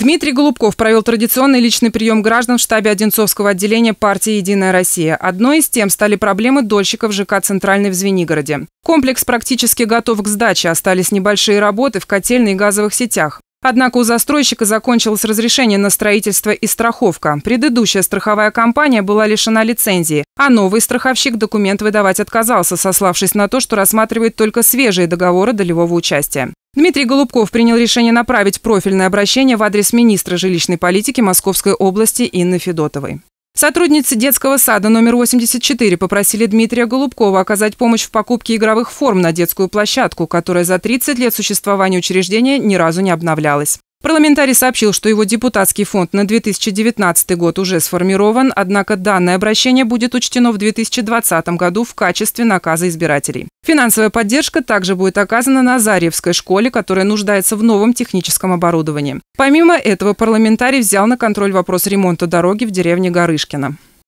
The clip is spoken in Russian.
Дмитрий Голубков провел традиционный личный прием граждан в штабе Одинцовского отделения партии «Единая Россия». Одной из тем стали проблемы дольщиков ЖК «Центральный» в Звенигороде. Комплекс практически готов к сдаче, остались небольшие работы в котельной и газовых сетях. Однако у застройщика закончилось разрешение на строительство и страховка. Предыдущая страховая компания была лишена лицензии, а новый страховщик документ выдавать отказался, сославшись на то, что рассматривает только свежие договоры долевого участия. Дмитрий Голубков принял решение направить профильное обращение в адрес министра жилищной политики Московской области Инны Федотовой. Сотрудницы детского сада номер 84 попросили Дмитрия Голубкова оказать помощь в покупке игровых форм на детскую площадку, которая за 30 лет существования учреждения ни разу не обновлялась. Парламентарий сообщил, что его депутатский фонд на 2019 год уже сформирован, однако данное обращение будет учтено в 2020 году в качестве наказа избирателей. Финансовая поддержка также будет оказана Назарьевской школе, которая нуждается в новом техническом оборудовании. Помимо этого, парламентарий взял на контроль вопрос ремонта дороги в деревне Горышкино.